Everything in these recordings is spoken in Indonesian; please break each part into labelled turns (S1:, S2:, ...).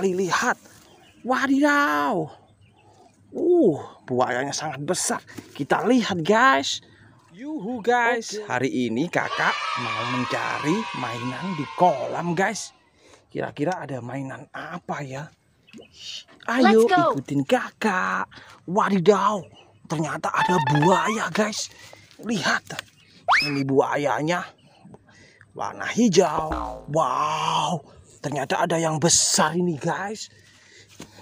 S1: sekali lihat. Wadidaw. Uh, buayanya sangat besar. Kita lihat guys. Yuhu guys, okay. hari ini kakak mau mencari mainan di kolam guys. Kira-kira ada mainan apa ya? Ayo ikutin kakak. Wadidaw, ternyata ada buaya guys. Lihat, ini buayanya warna hijau. Wow, ternyata ada yang besar ini guys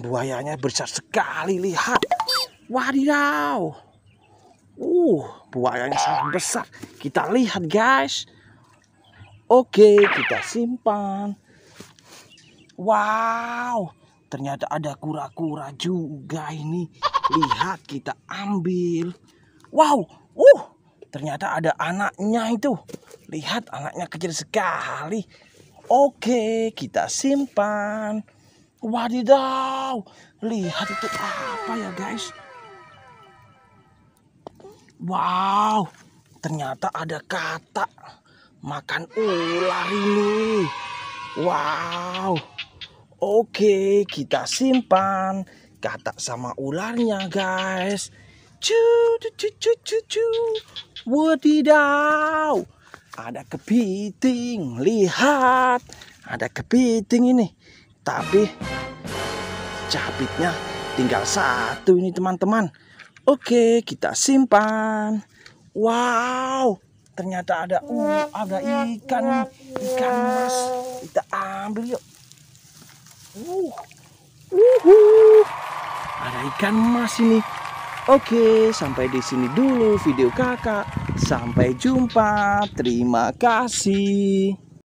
S1: buayanya besar sekali lihat wadidaw uh buayanya sangat besar kita lihat guys oke kita simpan wow ternyata ada kura-kura juga ini lihat kita ambil wow uh ternyata ada anaknya itu lihat anaknya kecil sekali Oke, kita simpan. Wadidaw, lihat itu apa ya guys? Wow, ternyata ada kata makan ular ini. Wow, oke kita simpan kata sama ularnya guys. Cucu, cucu, cucu, cucu. wadidaw ada kepiting lihat ada kepiting ini tapi capitnya tinggal satu ini teman-teman oke kita simpan wow ternyata ada uh, ada ikan ikan mas kita ambil yuk uh, uhuh. ada ikan mas ini oke sampai di sini dulu video kakak Sampai jumpa, terima kasih.